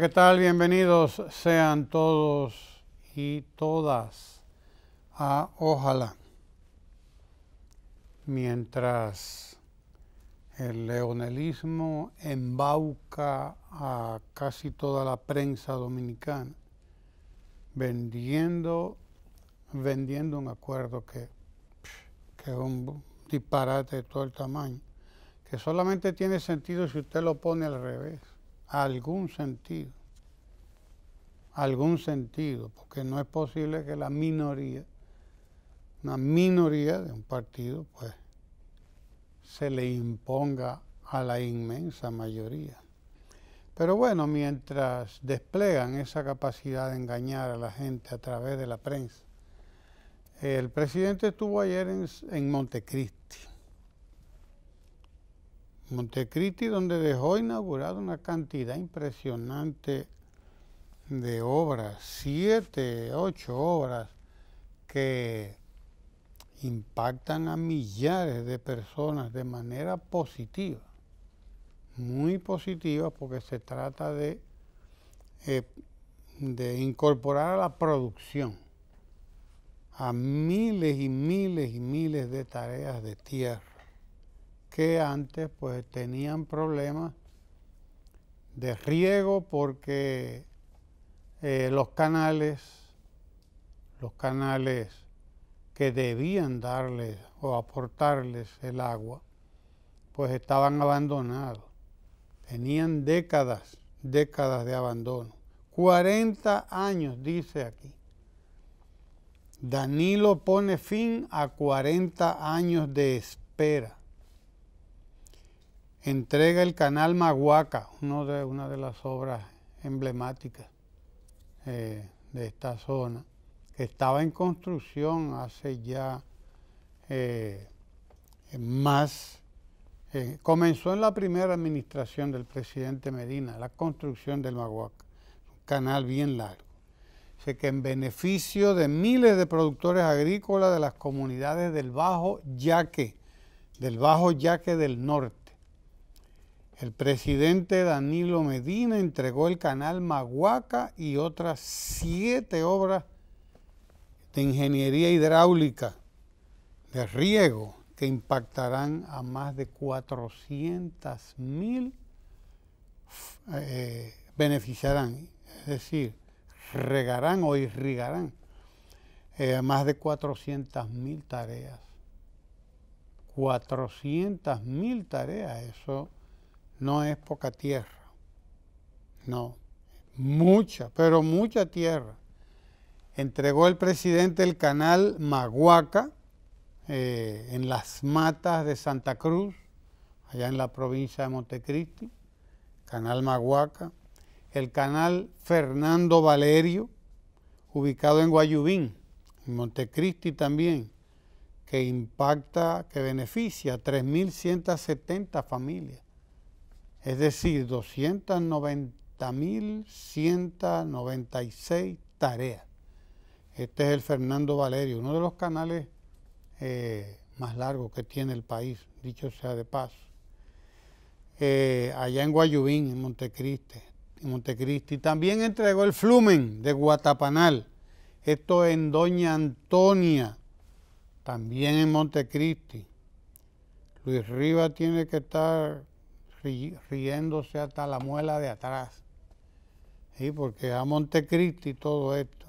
¿qué tal? Bienvenidos sean todos y todas a Ojalá. Mientras el leonelismo embauca a casi toda la prensa dominicana, vendiendo, vendiendo un acuerdo que, que es un disparate de todo el tamaño, que solamente tiene sentido si usted lo pone al revés algún sentido, algún sentido, porque no es posible que la minoría, una minoría de un partido, pues se le imponga a la inmensa mayoría. Pero bueno, mientras desplegan esa capacidad de engañar a la gente a través de la prensa, el presidente estuvo ayer en, en Montecristi Montecristi, donde dejó inaugurada una cantidad impresionante de obras, siete, ocho obras que impactan a millares de personas de manera positiva, muy positiva porque se trata de, eh, de incorporar a la producción a miles y miles y miles de tareas de tierra que antes pues tenían problemas de riego porque eh, los canales, los canales que debían darles o aportarles el agua, pues estaban abandonados. Tenían décadas, décadas de abandono. 40 años, dice aquí. Danilo pone fin a 40 años de espera entrega el canal Maguaca de, una de las obras emblemáticas eh, de esta zona, que estaba en construcción hace ya eh, más, eh, comenzó en la primera administración del presidente Medina, la construcción del Maguaca un canal bien largo. que en beneficio de miles de productores agrícolas de las comunidades del Bajo Yaque, del Bajo Yaque del Norte, el presidente Danilo Medina entregó el canal Maguaca y otras siete obras de ingeniería hidráulica de riego que impactarán a más de 400 mil eh, beneficiarán, es decir, regarán o irrigarán eh, a más de 400 mil tareas. 400 mil tareas, eso no es poca tierra, no, mucha, pero mucha tierra. Entregó el presidente el canal Maguaca eh, en las matas de Santa Cruz, allá en la provincia de Montecristi, canal Maguaca, el canal Fernando Valerio, ubicado en Guayubín, en Montecristi también, que impacta, que beneficia a 3.170 familias es decir, 290.196 tareas. Este es el Fernando Valerio, uno de los canales eh, más largos que tiene el país, dicho sea de paso. Eh, allá en Guayubín, en Montecristi, en Montecristi. También entregó el Flumen de Guatapanal, esto en Doña Antonia, también en Montecristi. Luis Riva tiene que estar riéndose hasta la muela de atrás. y Porque a Montecristi todo esto.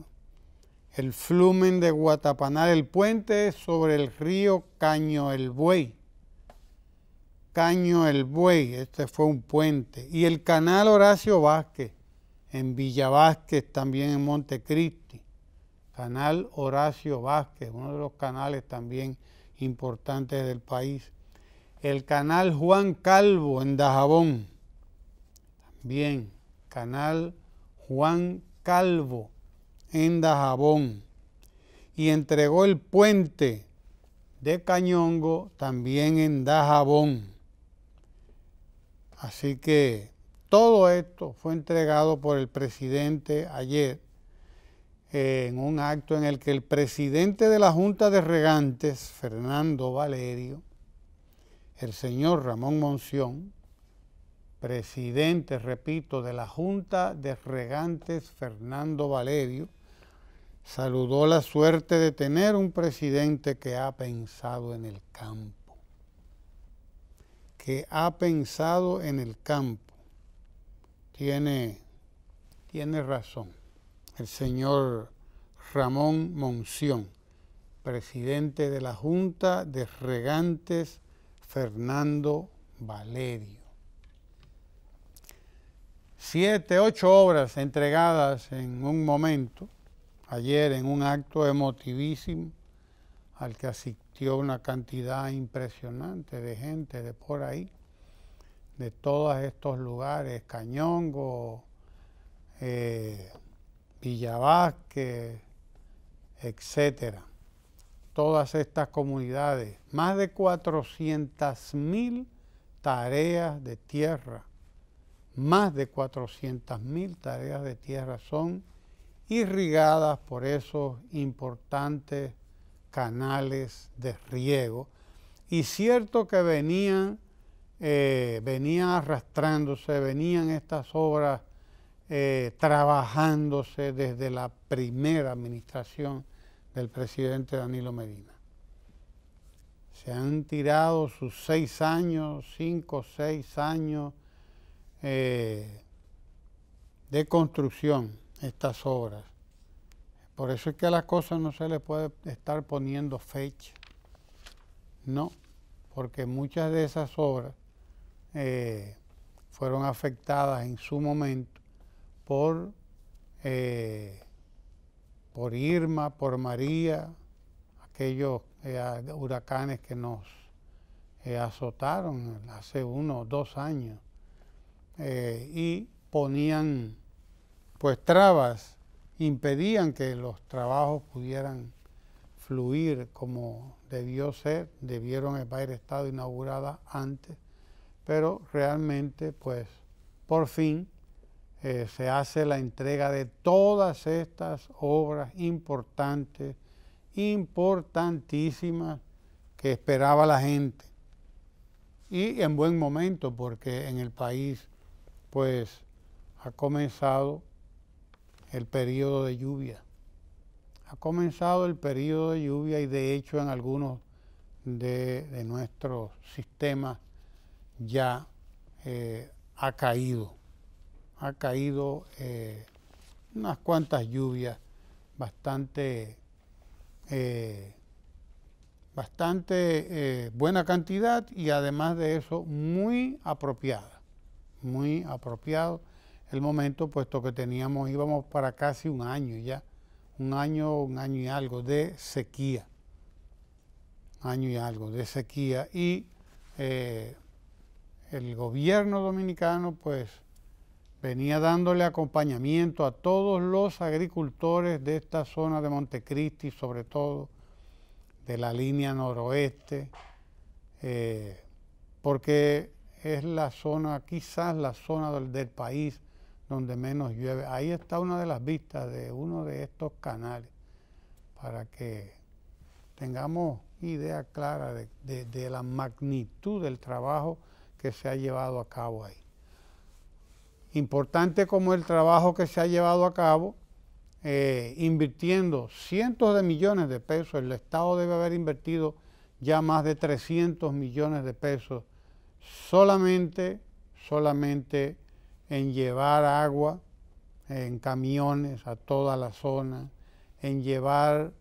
El flumen de Guatapanal, el puente sobre el río Caño el Buey. Caño el Buey, este fue un puente. Y el canal Horacio Vázquez, en Villa Vázquez, también en Montecristi. Canal Horacio Vázquez, uno de los canales también importantes del país el canal Juan Calvo en Dajabón. También canal Juan Calvo en Dajabón. Y entregó el puente de Cañongo también en Dajabón. Así que todo esto fue entregado por el presidente ayer eh, en un acto en el que el presidente de la Junta de Regantes, Fernando Valerio, el señor Ramón Monción, presidente, repito, de la Junta de Regantes Fernando Valerio, saludó la suerte de tener un presidente que ha pensado en el campo, que ha pensado en el campo. Tiene, tiene razón el señor Ramón Monción, presidente de la Junta de Regantes Fernando Valerio. Siete, ocho obras entregadas en un momento, ayer en un acto emotivísimo al que asistió una cantidad impresionante de gente de por ahí, de todos estos lugares, Cañongo, eh, Villavasque, etcétera todas estas comunidades, más de 400 mil tareas de tierra, más de 400 mil tareas de tierra son irrigadas por esos importantes canales de riego y cierto que venían, eh, arrastrándose, venían estas obras eh, trabajándose desde la primera administración del presidente Danilo Medina. Se han tirado sus seis años, cinco, seis años eh, de construcción estas obras. Por eso es que a las cosas no se le puede estar poniendo fecha. No, porque muchas de esas obras eh, fueron afectadas en su momento por eh, por Irma, por María, aquellos eh, huracanes que nos eh, azotaron hace uno o dos años eh, y ponían pues trabas, impedían que los trabajos pudieran fluir como debió ser, debieron haber estado inauguradas antes, pero realmente pues por fin eh, se hace la entrega de todas estas obras importantes, importantísimas, que esperaba la gente. Y en buen momento, porque en el país, pues, ha comenzado el periodo de lluvia. Ha comenzado el periodo de lluvia y de hecho en algunos de, nuestros sistemas ya eh, ha caído ha caído eh, unas cuantas lluvias bastante, eh, bastante eh, buena cantidad y además de eso muy apropiada, muy apropiado el momento puesto que teníamos, íbamos para casi un año ya, un año, un año y algo de sequía, año y algo de sequía y el gobierno dominicano pues venía dándole acompañamiento a todos los agricultores de esta zona de Montecristi, sobre todo de la línea noroeste, eh, porque es la zona, quizás la zona del, país donde menos llueve. Ahí está una de las vistas de uno de estos canales, para que tengamos idea clara de la magnitud del trabajo que se ha llevado a cabo ahí importante como el trabajo que se ha llevado a cabo, eh, invirtiendo cientos de millones de pesos, el Estado debe haber invertido ya más de 300 millones de pesos solamente, solamente en llevar agua en camiones a toda la zona, en llevar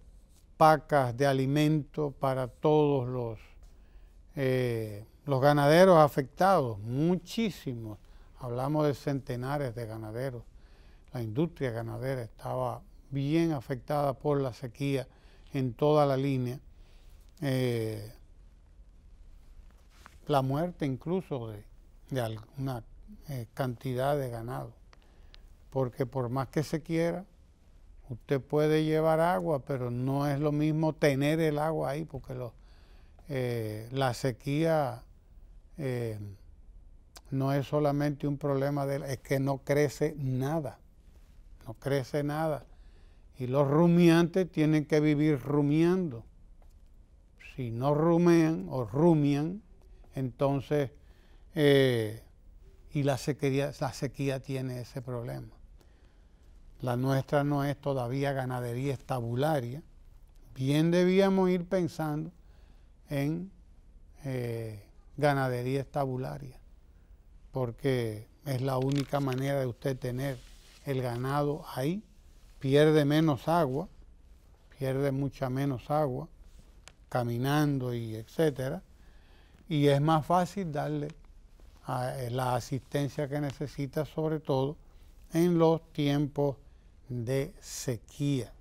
pacas de alimento para todos los, eh, los ganaderos afectados, muchísimos hablamos de centenares de ganaderos. La industria ganadera estaba bien afectada por la sequía en toda la línea. Eh, la muerte incluso de, de alguna eh, cantidad de ganado, porque por más que se quiera, usted puede llevar agua, pero no es lo mismo tener el agua ahí, porque eh, la sequía no es solamente un problema de, es que no crece nada, no crece nada. Y los rumiantes tienen que vivir rumiando. Si no rumean o rumian, entonces, eh, y la sequía, la sequía tiene ese problema. La nuestra no es todavía ganadería estabularia. Bien debíamos ir pensando en eh, ganadería estabularia porque es la única manera de usted tener el ganado ahí, pierde menos agua, pierde mucha menos agua, caminando y etcétera, y es más fácil darle eh, la asistencia que necesita, sobre todo en los tiempos de sequía.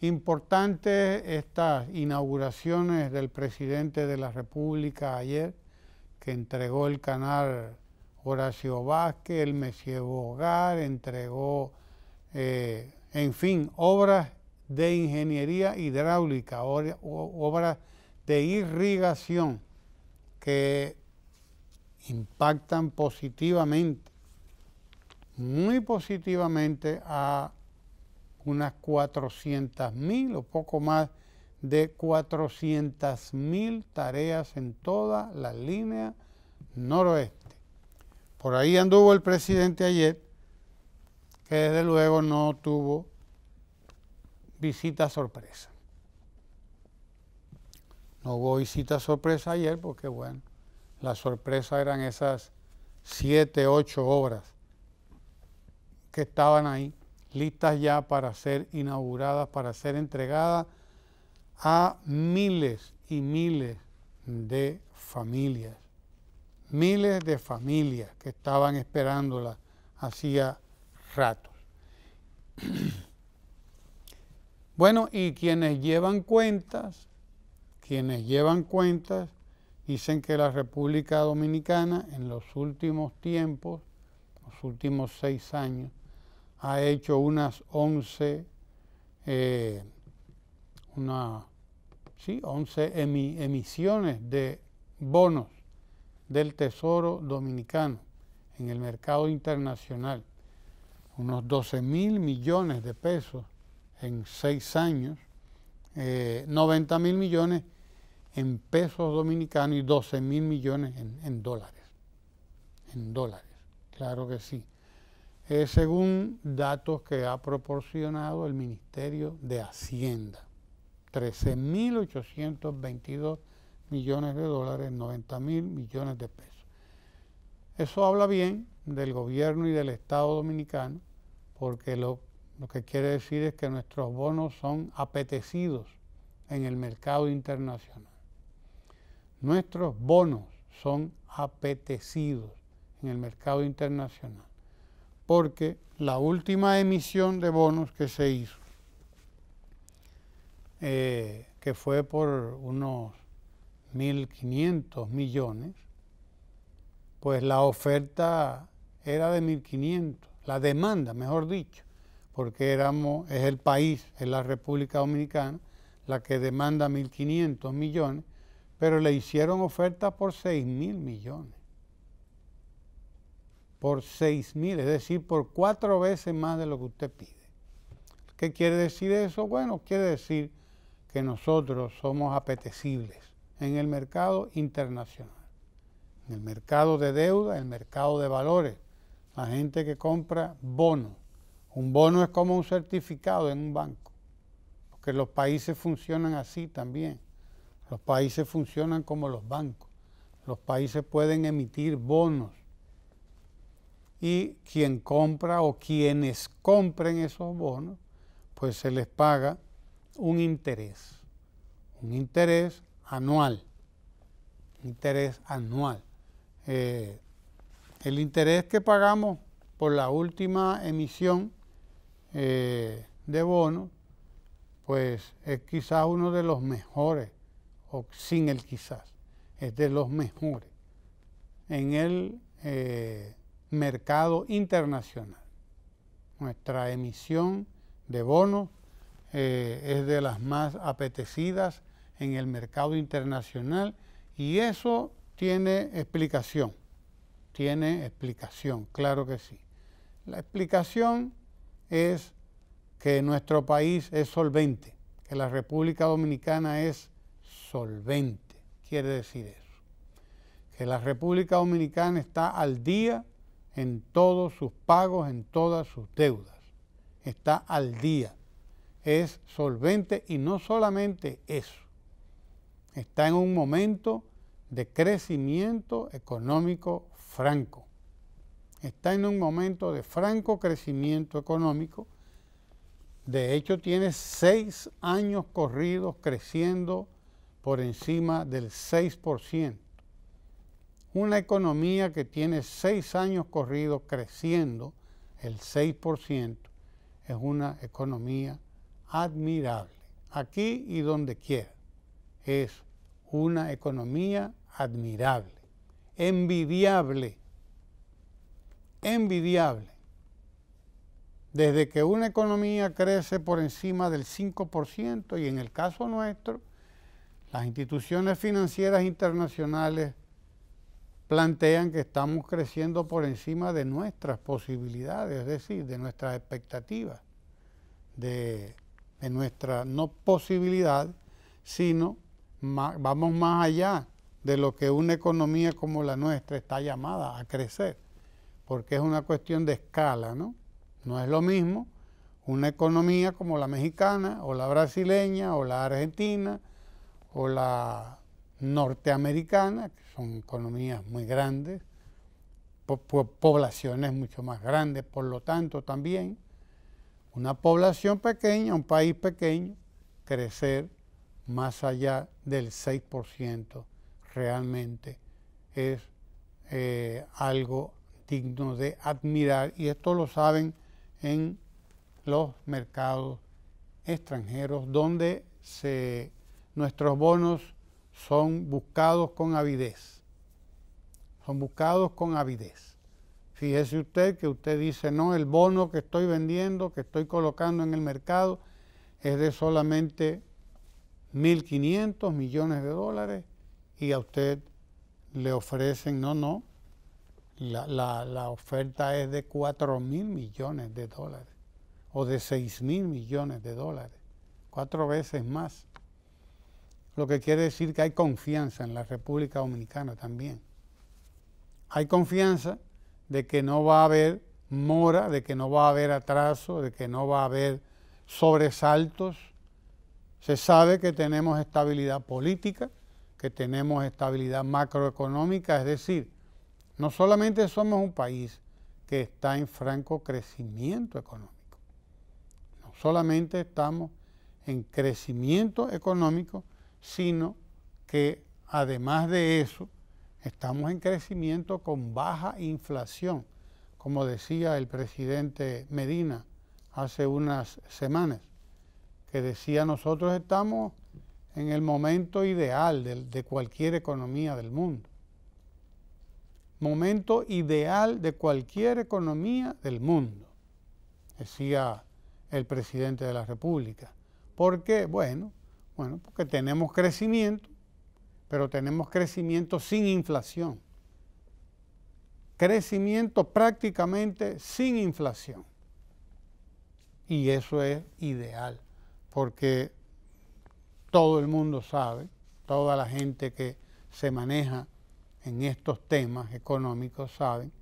Importante estas inauguraciones del presidente de la República ayer, que entregó el canal Horacio Vázquez, el Messier Hogar, entregó, eh, en fin, obras de ingeniería hidráulica, obras de irrigación que impactan positivamente, muy positivamente a unas 400 mil o poco más de 400.000 tareas en toda la línea noroeste. Por ahí anduvo el presidente ayer, que desde luego no tuvo visita sorpresa. No hubo visita sorpresa ayer porque, bueno, la sorpresa eran esas 7, ocho obras que estaban ahí, listas ya para ser inauguradas, para ser entregadas a miles y miles de familias, miles de familias que estaban esperándola hacía ratos. Bueno, y quienes llevan cuentas, quienes llevan cuentas, dicen que la República Dominicana en los últimos tiempos, los últimos seis años, ha hecho unas once, eh, una, ¿sí? 11 emisiones de bonos del Tesoro Dominicano en el mercado internacional, unos 12 mil millones de pesos en seis años, 90 eh, mil millones en pesos dominicanos y 12 mil millones en, dólares. En dólares, claro que sí. Eh, según datos que ha proporcionado el Ministerio de Hacienda. 13.822 millones de dólares, 90 mil millones de pesos. Eso habla bien del gobierno y del Estado dominicano, porque lo, lo, que quiere decir es que nuestros bonos son apetecidos en el mercado internacional. Nuestros bonos son apetecidos en el mercado internacional, porque la última emisión de bonos que se hizo eh, que fue por unos 1.500 millones, pues la oferta era de 1.500, la demanda, mejor dicho, porque éramos, es el país, es la República Dominicana, la que demanda 1.500 millones, pero le hicieron oferta por 6.000 millones. Por 6.000, es decir, por cuatro veces más de lo que usted pide. ¿Qué quiere decir eso? Bueno, quiere decir que nosotros somos apetecibles en el mercado internacional, en el mercado de deuda, en el mercado de valores, la gente que compra bonos. Un bono es como un certificado en un banco, porque los países funcionan así también. Los países funcionan como los bancos. Los países pueden emitir bonos. Y quien compra o quienes compren esos bonos, pues se les paga un interés, un interés anual, interés anual. Eh, el interés que pagamos por la última emisión eh, de bonos, pues es quizás uno de los mejores, o sin el quizás, es de los mejores en el eh, mercado internacional. Nuestra emisión de bonos eh, es de las más apetecidas en el mercado internacional y eso tiene explicación, tiene explicación, claro que sí. La explicación es que nuestro país es solvente, que la República Dominicana es solvente, quiere decir eso que la República Dominicana está al día en todos sus pagos, en todas sus deudas. Está al día es solvente y no solamente eso, está en un momento de crecimiento económico franco. Está en un momento de franco crecimiento económico. De hecho, tiene seis años corridos creciendo por encima del 6%. Una economía que tiene seis años corridos creciendo el 6% es una economía admirable, aquí y donde quiera. Es una economía admirable, envidiable, envidiable. Desde que una economía crece por encima del 5% y en el caso nuestro, las instituciones financieras internacionales plantean que estamos creciendo por encima de nuestras posibilidades, es decir, de nuestras expectativas, de en nuestra no posibilidad, sino vamos más allá de lo que una economía como la nuestra está llamada a crecer, porque es una cuestión de escala, ¿no? No es lo mismo una economía como la mexicana o la brasileña o la argentina o la norteamericana, que son economías muy grandes, poblaciones mucho más grandes, por lo tanto también, una población pequeña, un país pequeño, crecer más allá del 6% realmente es eh, algo digno de admirar y esto lo saben en los mercados extranjeros donde nuestros bonos son buscados con avidez, son buscados con avidez. Fíjese usted que usted dice, no, el bono que estoy vendiendo, que estoy colocando en el mercado, es de solamente 1.500 millones de dólares y a usted le ofrecen, no, no, la, oferta es de 4.000 millones de dólares o de 6.000 millones de dólares, cuatro veces más. Lo que quiere decir que hay confianza en la República Dominicana también. Hay confianza de que no va a haber mora, de que no va a haber atraso, de que no va a haber sobresaltos. Se sabe que tenemos estabilidad política, que tenemos estabilidad macroeconómica, es decir, no solamente somos un país que está en franco crecimiento económico, no solamente estamos en crecimiento económico, sino que además de eso, Estamos en crecimiento con baja inflación, como decía el presidente Medina hace unas semanas, que decía nosotros estamos en el momento ideal de, cualquier economía del mundo. Momento ideal de cualquier economía del mundo, decía el presidente de la República. ¿Por qué? Bueno, bueno, porque tenemos crecimiento pero tenemos crecimiento sin inflación. Crecimiento prácticamente sin inflación. Y eso es ideal, porque todo el mundo sabe, toda la gente que se maneja en estos temas económicos saben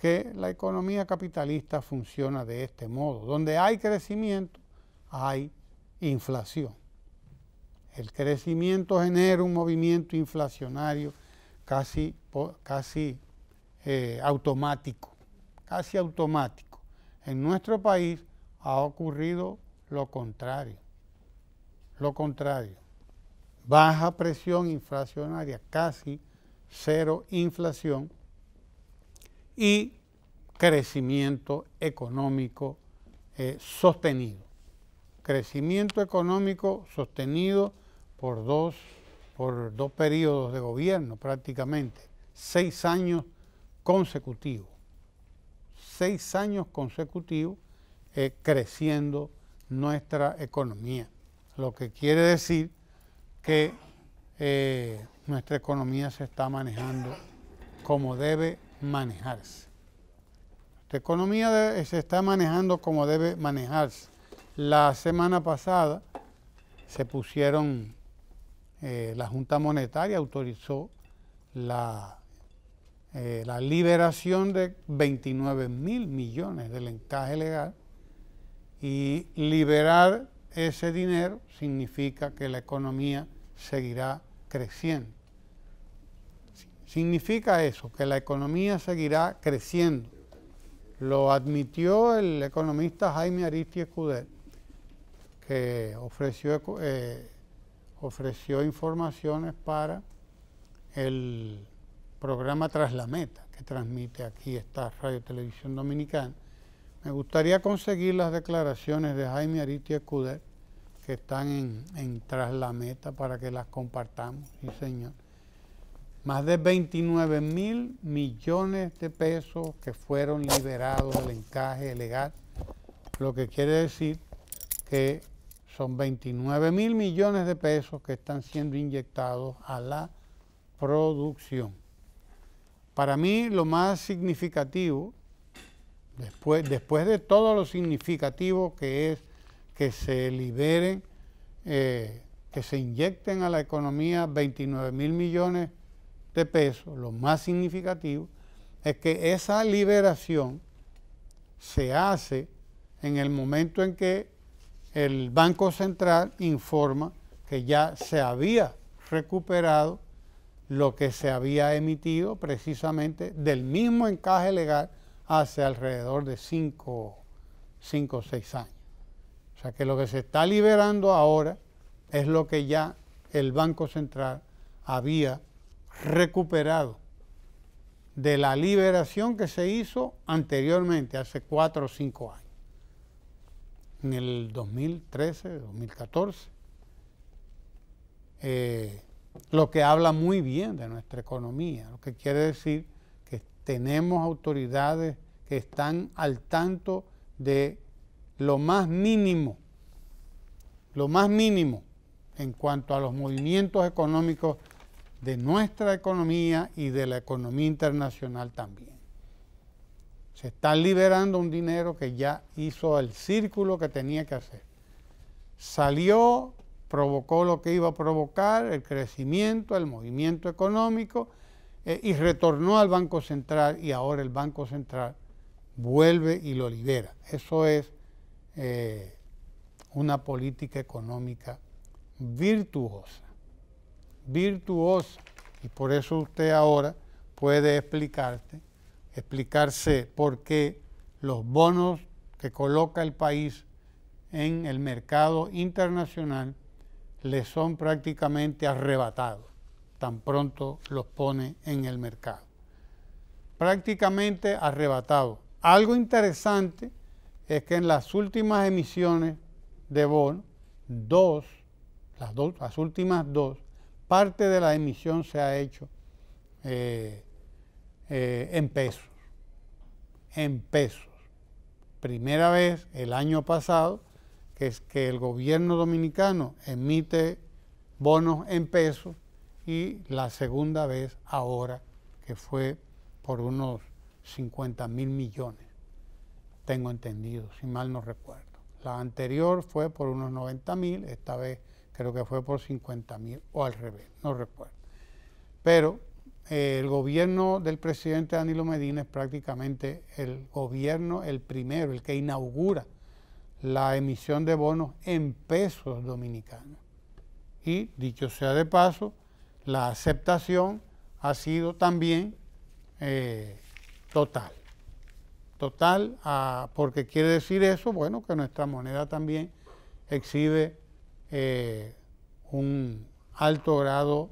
que la economía capitalista funciona de este modo. Donde hay crecimiento, hay inflación. El crecimiento genera un movimiento inflacionario casi, casi eh, automático, casi automático. En nuestro país ha ocurrido lo contrario, lo contrario. Baja presión inflacionaria, casi cero inflación y crecimiento económico eh, sostenido. Crecimiento económico sostenido por dos, por dos periodos de gobierno prácticamente, seis años consecutivos, seis años consecutivos eh, creciendo nuestra economía, lo que quiere decir que eh, nuestra economía se está manejando como debe manejarse. Nuestra economía se está manejando como debe manejarse. La semana pasada se pusieron eh, la Junta Monetaria autorizó la, eh, la liberación de 29 mil millones del encaje legal y liberar ese dinero significa que la economía seguirá creciendo. Significa eso, que la economía seguirá creciendo. Lo admitió el economista Jaime Aristi Escuder, que ofreció eh, ofreció informaciones para el programa Tras la Meta, que transmite aquí esta Radio Televisión Dominicana. Me gustaría conseguir las declaraciones de Jaime Aritia Escuder, que están en, en, Tras la Meta, para que las compartamos, sí señor. Más de 29 mil millones de pesos que fueron liberados del encaje legal, lo que quiere decir que son 29 mil millones de pesos que están siendo inyectados a la producción. Para mí lo más significativo, después, después de todo lo significativo que es que se liberen, eh, que se inyecten a la economía 29 mil millones de pesos, lo más significativo es que esa liberación se hace en el momento en que el Banco Central informa que ya se había recuperado lo que se había emitido precisamente del mismo encaje legal hace alrededor de 5 o seis años. O sea que lo que se está liberando ahora es lo que ya el Banco Central había recuperado de la liberación que se hizo anteriormente, hace cuatro o cinco años en el 2013, 2014, eh, lo que habla muy bien de nuestra economía, lo que quiere decir que tenemos autoridades que están al tanto de lo más mínimo, lo más mínimo en cuanto a los movimientos económicos de nuestra economía y de la economía internacional también. Se está liberando un dinero que ya hizo el círculo que tenía que hacer. Salió, provocó lo que iba a provocar, el crecimiento, el movimiento económico, eh, y retornó al Banco Central y ahora el Banco Central vuelve y lo libera. Eso es eh, una política económica virtuosa, virtuosa. Y por eso usted ahora puede explicarte explicarse por qué los bonos que coloca el país en el mercado internacional le son prácticamente arrebatados tan pronto los pone en el mercado. Prácticamente arrebatados. Algo interesante es que en las últimas emisiones de bonos, dos, las, dos, las últimas dos, parte de la emisión se ha hecho eh, eh, en pesos. En pesos. Primera vez el año pasado que es que el gobierno dominicano emite bonos en pesos y la segunda vez ahora que fue por unos 50 mil millones, tengo entendido, si mal no recuerdo. La anterior fue por unos 90 mil, esta vez creo que fue por 50 mil o al revés, no recuerdo. Pero el gobierno del presidente Danilo Medina es prácticamente el gobierno, el primero, el que inaugura la emisión de bonos en pesos dominicanos. Y dicho sea de paso, la aceptación ha sido también eh, total. Total, ah, porque quiere decir eso, bueno, que nuestra moneda también exhibe eh, un alto grado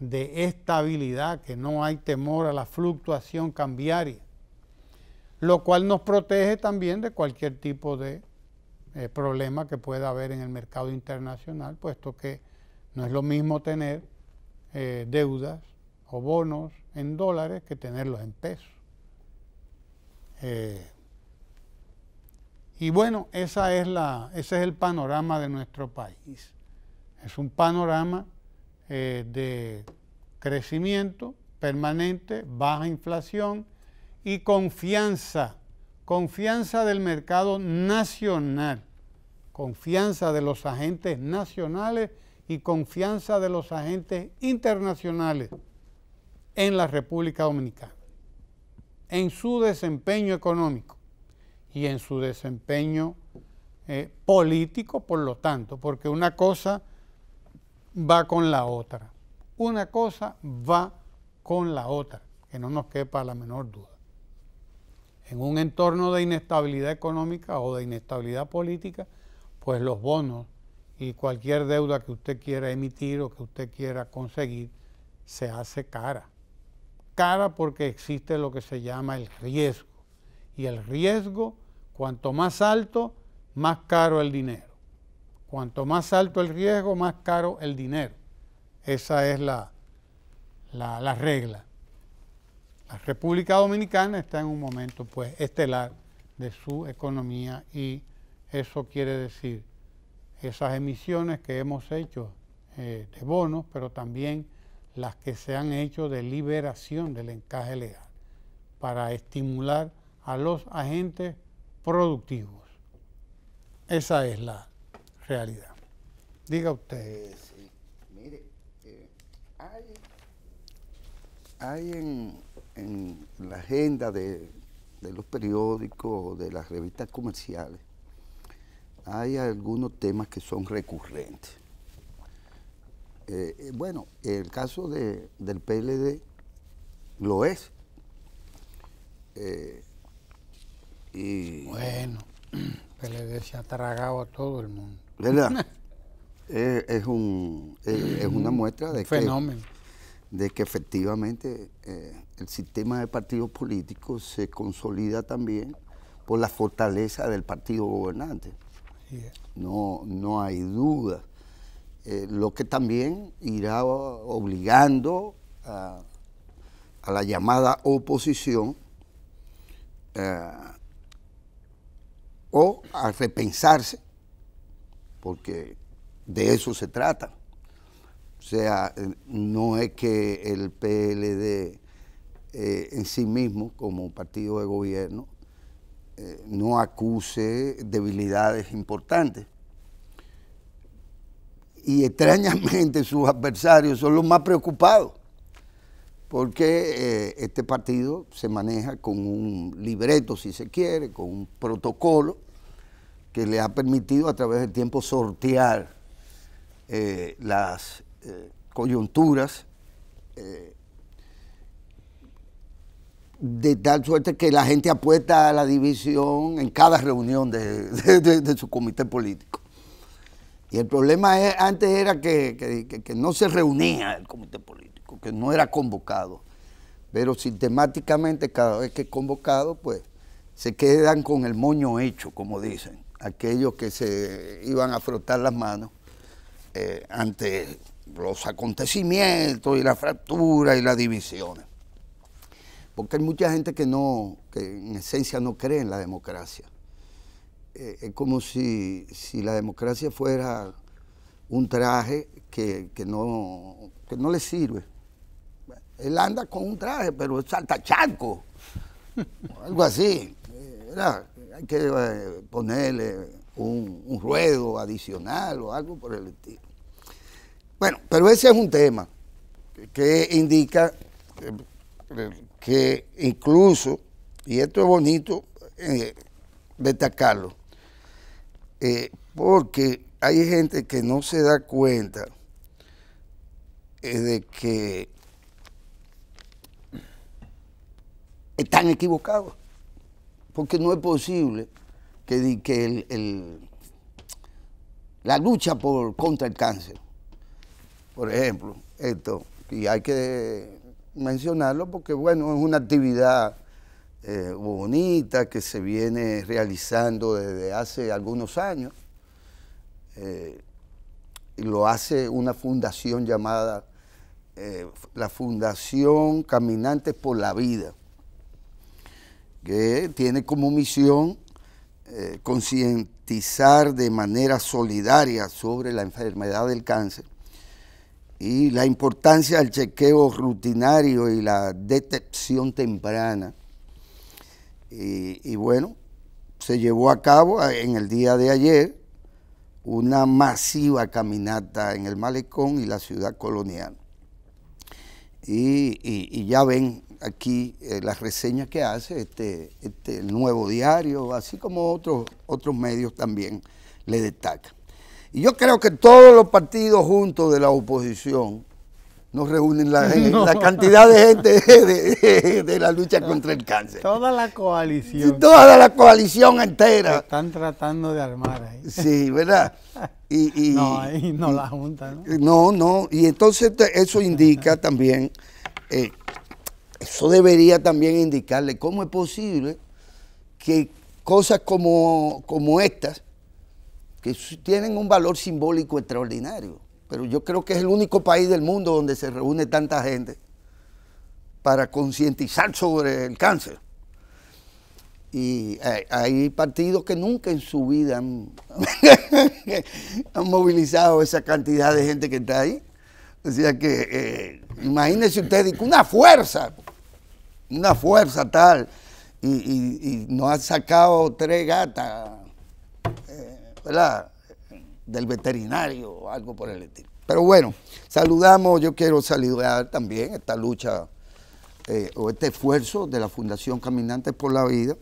de estabilidad, que no hay temor a la fluctuación cambiaria, lo cual nos protege también de cualquier tipo de eh, problema que pueda haber en el mercado internacional, puesto que no es lo mismo tener eh, deudas o bonos en dólares que tenerlos en pesos. Eh, y bueno, esa es la, ese es el panorama de nuestro país. Es un panorama eh, de crecimiento permanente, baja inflación y confianza, confianza del mercado nacional, confianza de los agentes nacionales y confianza de los agentes internacionales en la República Dominicana, en su desempeño económico y en su desempeño eh, político, por lo tanto, porque una cosa va con la otra. Una cosa va con la otra, que no nos quepa la menor duda. En un entorno de inestabilidad económica o de inestabilidad política, pues los bonos y cualquier deuda que usted quiera emitir o que usted quiera conseguir se hace cara. Cara porque existe lo que se llama el riesgo. Y el riesgo, cuanto más alto, más caro el dinero. Cuanto más alto el riesgo, más caro el dinero. Esa es la, la, regla. La República Dominicana está en un momento pues estelar de su economía y eso quiere decir esas emisiones que hemos hecho eh, de bonos, pero también las que se han hecho de liberación del encaje legal para estimular a los agentes productivos. Esa es la, realidad. Diga usted. mire, eh, hay, en, la agenda de, los periódicos, de las revistas comerciales, hay algunos temas que son recurrentes. Eh, bueno, el caso del PLD lo es. bueno eh, y bueno, PLD se ha tragado a todo el mundo. ¿Verdad? es, una muestra de que, de que efectivamente eh, el sistema de partidos políticos se consolida también por la fortaleza del partido gobernante. No, no hay duda. Eh, lo que también irá obligando a, a la llamada oposición eh, o a repensarse porque de eso se trata. O sea, eh, no es que el PLD eh, en sí mismo, como partido de gobierno, eh, no acuse debilidades importantes. Y extrañamente sus adversarios son los más preocupados, porque este partido se maneja con un libreto, si se quiere, con un protocolo que le ha permitido a través del tiempo sortear eh, las eh, coyunturas eh, de tal suerte que la gente apuesta a la división en cada reunión de, su comité político. Y el problema es, antes era que, que, no se reunía el comité político, que no era convocado, pero sistemáticamente cada vez que es convocado, pues se quedan con el moño hecho, como dicen aquellos que se iban a frotar las manos eh, ante los acontecimientos y las fracturas y las divisiones. Porque hay mucha gente que no, en esencia no cree en la democracia. Eh, es como si, la democracia fuera un traje que, no, no le sirve. Él anda con un traje, pero salta charco, algo así. Era, hay que eh, ponerle un, ruedo adicional o algo por el estilo. Bueno, pero ese es un tema que indica que incluso, y esto es bonito eh, destacarlo, eh, porque hay gente que no se da cuenta de que están equivocados porque no es posible que, que la lucha por, contra el cáncer, por ejemplo, esto, y hay que mencionarlo porque, bueno, es una actividad eh, bonita que se viene realizando desde hace algunos años. Eh, y lo hace una fundación llamada eh, la Fundación Caminantes por la Vida que tiene como misión eh, concientizar de manera solidaria sobre la enfermedad del cáncer y la importancia del chequeo rutinario y la detección temprana. Y, bueno, se llevó a cabo eh, en el día de ayer una masiva caminata en el malecón y la ciudad colonial. y ya ven, aquí eh, las reseñas que hace este, este, el Nuevo Diario, así como otros, otros medios también le destaca Y yo creo que todos los partidos juntos de la oposición nos reúnen eh, la, cantidad de gente de, la lucha contra el cáncer. Toda la coalición. Y toda la coalición entera. están tratando de armar ahí. Sí, ¿verdad? Y, no, ahí no la Junta, ¿no? No, Y entonces este, eso indica también eh, eso debería también indicarle cómo es posible que cosas como, como estas, que tienen un valor simbólico extraordinario, pero yo creo que es el único país del mundo donde se reúne tanta gente para concientizar sobre el cáncer. Y hay, partidos que nunca en su vida han, movilizado esa cantidad de gente que está ahí. O sea que, eh, imagínense ustedes, una fuerza, una fuerza tal, y, nos han sacado tres gatas, eh, Del veterinario o algo por el estilo. Pero bueno, saludamos, yo quiero saludar también esta lucha eh, o este esfuerzo de la Fundación Caminantes por la Vida,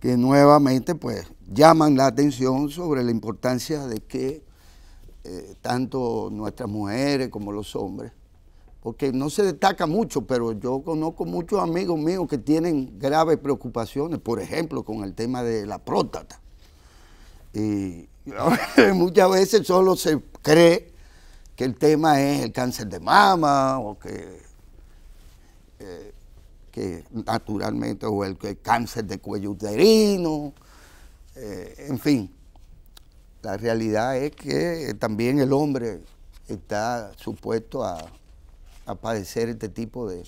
que nuevamente pues llaman la atención sobre la importancia de que eh, tanto nuestras mujeres como los hombres porque no se destaca mucho, pero yo conozco muchos amigos míos que tienen graves preocupaciones, por ejemplo, con el tema de la próstata. Y muchas veces solo se cree que el tema es el cáncer de mama o que, eh, naturalmente, o el, el, cáncer de cuello uterino, eh, en fin. La realidad es que también el hombre está supuesto a a padecer este tipo de,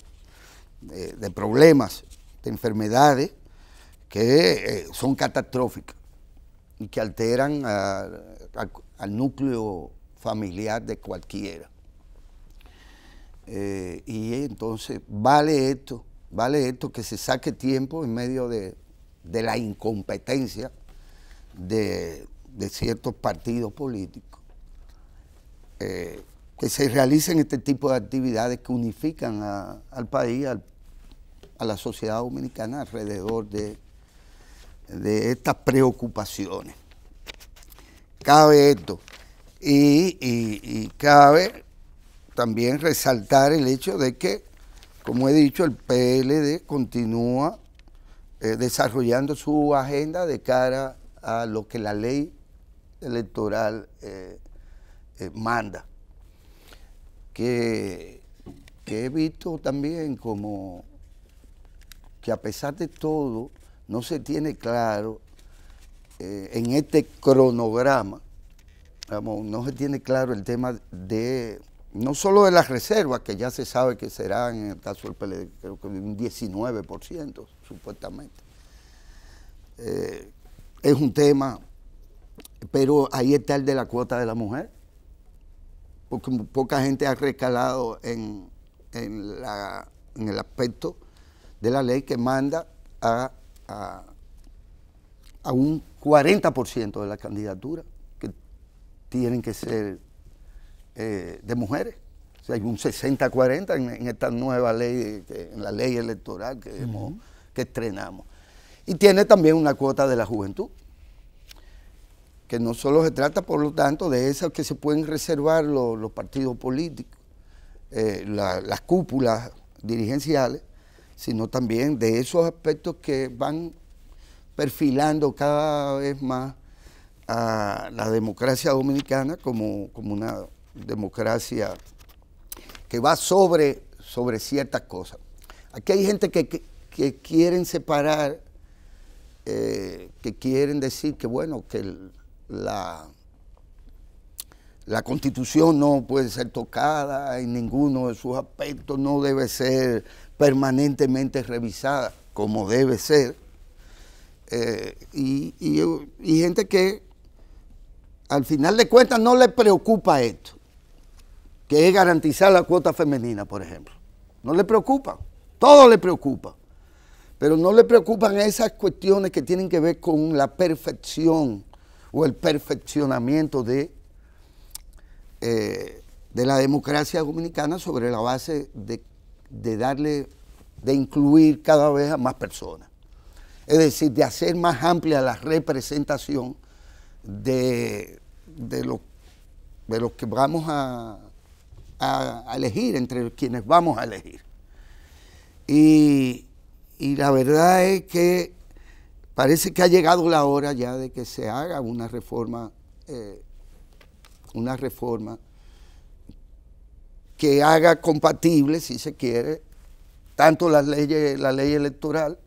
problemas, de enfermedades que eh, son catastróficas y que alteran al núcleo familiar de cualquiera. Eh, y entonces vale esto, vale esto que se saque tiempo en medio de, la incompetencia de, ciertos partidos políticos. Eh, que se realicen este tipo de actividades que unifican al país, a la sociedad dominicana alrededor de, de estas preocupaciones. Cabe esto. Y, cabe también resaltar el hecho de que, como he dicho, el PLD continúa eh, desarrollando su agenda de cara a lo que la ley electoral eh, eh, manda que, he visto también como que a pesar de todo no se tiene claro eh, en este cronograma, no se tiene claro el tema de, no solo de las reservas, que ya se sabe que serán, en el caso del PLD, creo que un 19%, supuestamente. Eh, es un tema, pero ahí está el de la cuota de la mujer porque poca gente ha recalado en, el aspecto de la ley que manda a, a, un 40% de la candidatura que tienen que ser eh, de mujeres. O sea, hay un 60-40 en, esta nueva ley, en la ley electoral que, que estrenamos. Y tiene también una cuota de la juventud que no solo se trata, por lo tanto, de esas que se pueden reservar los, partidos políticos, eh, las cúpulas dirigenciales, sino también de esos aspectos que van perfilando cada vez más a la democracia dominicana como, una democracia que va sobre, sobre ciertas cosas. Aquí hay gente que, que, quieren separar, eh, que quieren decir que bueno, que el, la, la constitución no puede ser tocada en ninguno de sus aspectos, no debe ser permanentemente revisada como debe ser. Eh, y, y gente que al final de cuentas no le preocupa esto, que es garantizar la cuota femenina, por ejemplo. No le preocupa, todo le preocupa, pero no le preocupan esas cuestiones que tienen que ver con la perfección o el perfeccionamiento de, eh, de la democracia dominicana sobre la base de, darle, de incluir cada vez a más personas. Es decir, de hacer más amplia la representación de, de, de los que vamos a, a, elegir, entre quienes vamos a elegir. Y, y la verdad es que Parece que ha llegado la hora ya de que se haga una reforma, eh, una reforma que haga compatible, si se quiere, tanto las leyes, la ley electoral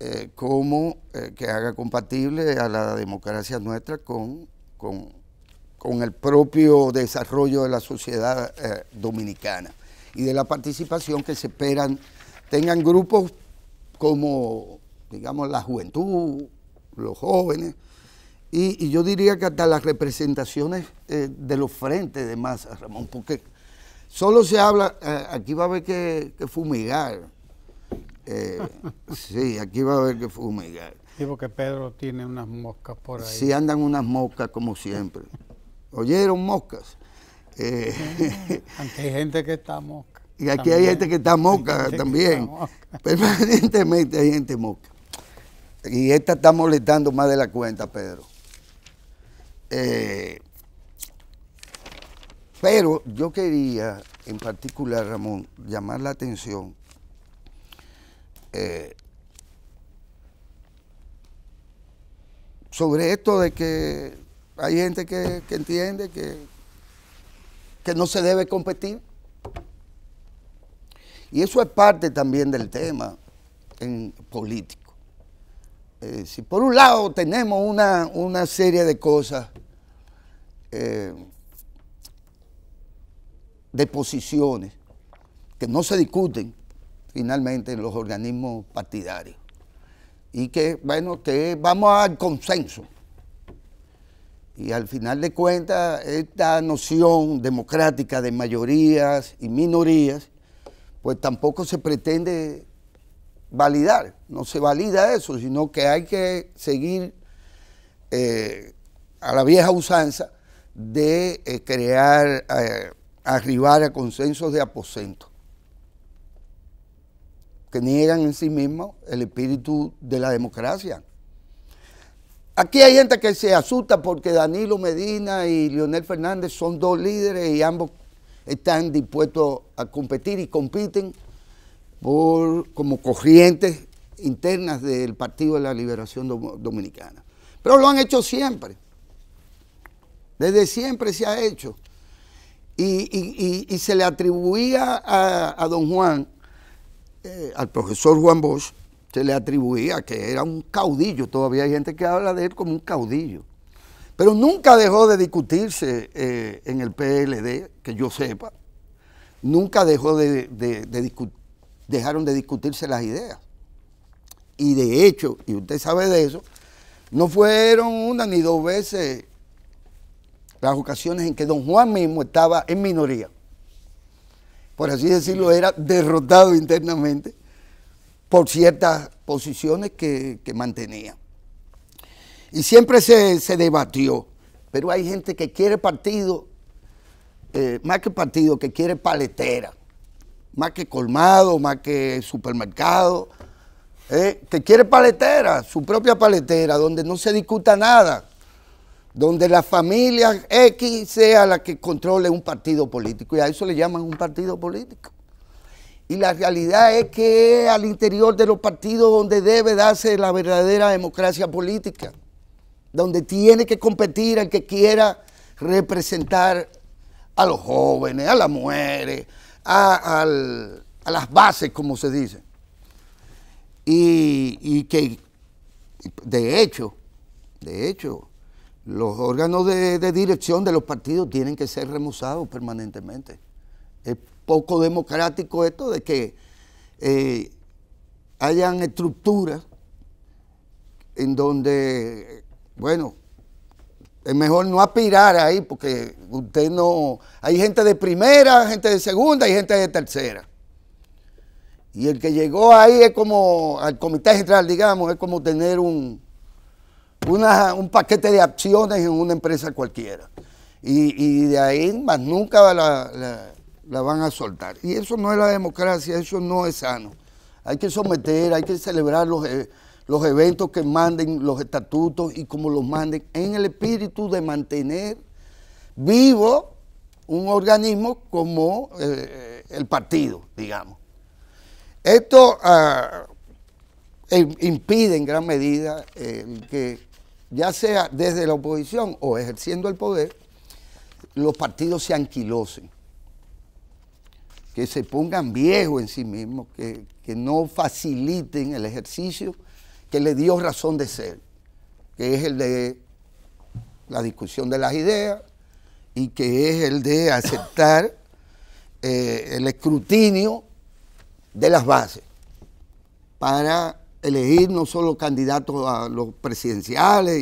eh, como eh, que haga compatible a la democracia nuestra con, con, el propio desarrollo de la sociedad dominicana y de la participación que se esperan, tengan grupos como digamos, la juventud, los jóvenes, y, yo diría que hasta las representaciones eh, de los frentes de masa, Ramón, porque solo se habla, eh, eh, aquí va a haber que, fumigar. sí, aquí va a haber que fumigar. Digo que Pedro tiene unas moscas por ahí. Sí, andan unas moscas como siempre. ¿Oyeron moscas? hay gente que está mosca. Y aquí hay gente que está mosca también. Permanentemente hay gente mosca. Y esta está molestando más de la cuenta, Pedro. Eh, pero yo quería, en particular, Ramón, llamar la atención eh, sobre esto de que hay gente que, entiende que, que no se debe competir. Y eso es parte también del tema en política eh, si por un lado tenemos una, serie de cosas, eh, de posiciones, que no se discuten finalmente en los organismos partidarios, y que, bueno, que vamos al consenso. Y al final de cuentas, esta noción democrática de mayorías y minorías, pues tampoco se pretende validar no se valida eso, sino que hay que seguir eh, a la vieja usanza de eh, crear, eh, arribar a consensos de aposento, que niegan en sí mismos el espíritu de la democracia. Aquí hay gente que se asusta porque Danilo Medina y Leonel Fernández son dos líderes y ambos están dispuestos a competir y compiten como corrientes internas del Partido de la Liberación Dominicana. Pero lo han hecho siempre. Desde siempre se ha hecho. Y, se le atribuía a, don Juan, eh, al profesor Juan Bosch, se le atribuía que era un caudillo. Todavía hay gente que habla de él como un caudillo. Pero nunca dejó de discutirse eh, en el PLD, que yo sepa. Nunca dejó de, dejaron de discutirse las ideas. Y de hecho, y usted sabe de eso, no fueron una ni dos veces las ocasiones en que don Juan mismo estaba en minoría. Por así decirlo, era derrotado internamente por ciertas posiciones que, mantenía. Y siempre se, debatió, pero hay gente que quiere partido, eh, más que partido, que quiere paletera, más que colmado, más que supermercado, eh, que quiere paletera, su propia paletera, donde no se discuta nada, donde la familia X sea la que controle un partido político, y a eso le llaman un partido político. Y la realidad es que es al interior de los partidos donde debe darse la verdadera democracia política, donde tiene que competir el que quiera representar a los jóvenes, a las mujeres, a las bases, como se dice y, que de hecho, de hecho, los órganos de, dirección de los partidos tienen que ser remozados permanentemente. Es poco democrático esto de que eh, hayan estructuras en donde, bueno, es mejor no aspirar ahí porque usted no... Hay gente de primera, gente de segunda y gente de tercera. Y el que llegó ahí es como, al comité central, digamos, es como tener un, un paquete de acciones en una empresa cualquiera. Y, de ahí más nunca la, van a soltar. Y eso no es la democracia, eso no es sano. Hay que someter, hay que celebrar los, eh, eventos que manden, los estatutos y como los manden, en el espíritu de mantener vivo un organismo como eh, el partido, digamos. Esto ah, impide en gran medida eh, que ya sea desde la oposición o ejerciendo el poder, los partidos se anquilosen, que se pongan viejos en sí mismos, que, no faciliten el ejercicio que le dio razón de ser, que es el de la discusión de las ideas y que es el de aceptar eh, el escrutinio de las bases para elegir no solo candidatos a los presidenciales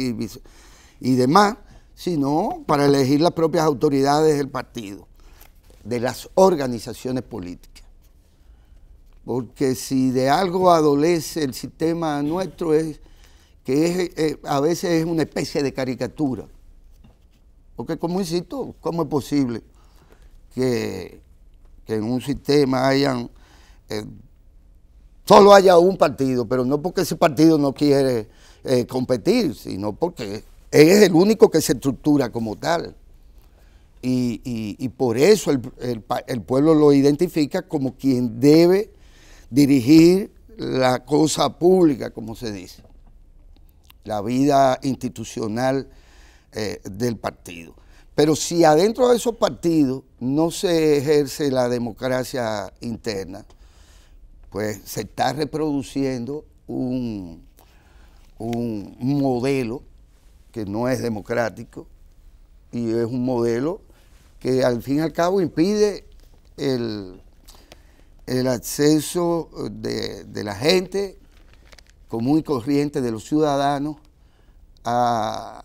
y, demás, sino para elegir las propias autoridades del partido, de las organizaciones políticas. Porque si de algo adolece el sistema nuestro es que eh, a veces es una especie de caricatura. Porque como insisto, ¿cómo es posible que en un sistema hayan eh, solo haya un partido, pero no porque ese partido no quiere eh, competir, sino porque es el único que se estructura como tal. Y, por eso el, pueblo lo identifica como quien debe dirigir la cosa pública, como se dice, la vida institucional eh, del partido. Pero si adentro de esos partidos no se ejerce la democracia interna, pues se está reproduciendo un, un modelo que no es democrático y es un modelo que al fin y al cabo impide el, acceso de, la gente común y corriente, de los ciudadanos, a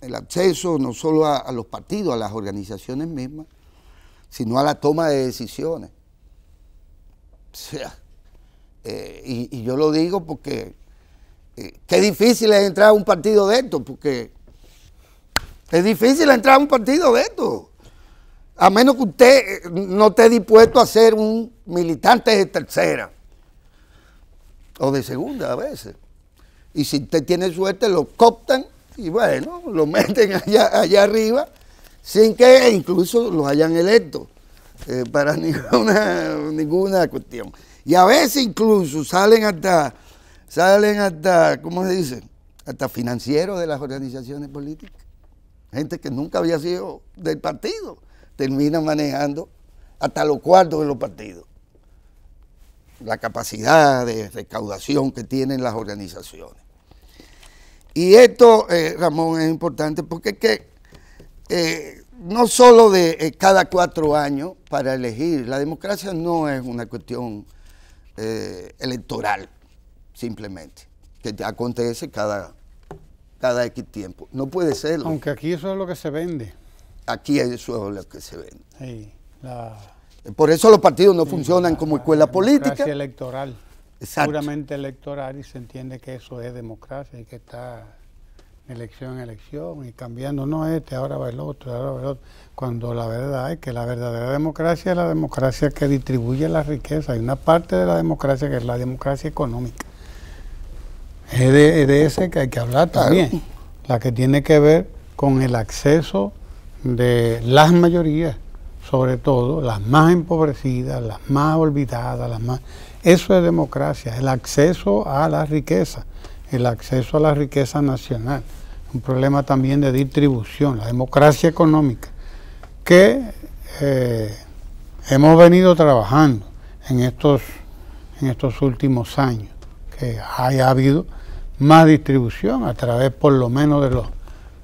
el acceso no solo a, a los partidos, a las organizaciones mismas, sino a la toma de decisiones eh, y, y, yo lo digo porque eh, qué difícil es entrar a un partido de esto, porque es difícil entrar a un partido de esto. A menos que usted eh, no esté dispuesto a ser un militante de tercera o de segunda a veces. Y si usted tiene suerte, lo cooptan y bueno, lo meten allá, allá arriba sin que incluso los hayan electo. Eh, para ninguna, ninguna cuestión. Y a veces incluso salen hasta, salen hasta, ¿cómo se dice? Hasta financieros de las organizaciones políticas. Gente que nunca había sido del partido, termina manejando hasta los cuartos de los partidos. La capacidad de recaudación que tienen las organizaciones. Y esto, eh, Ramón, es importante porque es que eh, no solo de eh, cada cuatro años para elegir. La democracia no es una cuestión eh, electoral, simplemente, que acontece cada, cada X tiempo. No puede serlo. Aunque aquí eso es lo que se vende. Aquí eso es lo que se vende. Eh, por eso los partidos no funcionan como escuela política. electoral. Exacto. electoral y se entiende que eso es democracia y que está elección elección y cambiando, no este, ahora va el otro, ahora va el otro, cuando la verdad es que la verdadera democracia es la democracia que distribuye la riqueza, hay una parte de la democracia que es la democracia económica. Es de, ese que hay que hablar también, la que tiene que ver con el acceso de las mayorías, sobre todo las más empobrecidas, las más olvidadas, las más... Eso es democracia, el acceso a la riqueza, el acceso a la riqueza nacional un problema también de distribución, la democracia económica, que eh, hemos venido trabajando en estos, en estos últimos años, que haya habido más distribución a través por lo menos de, los,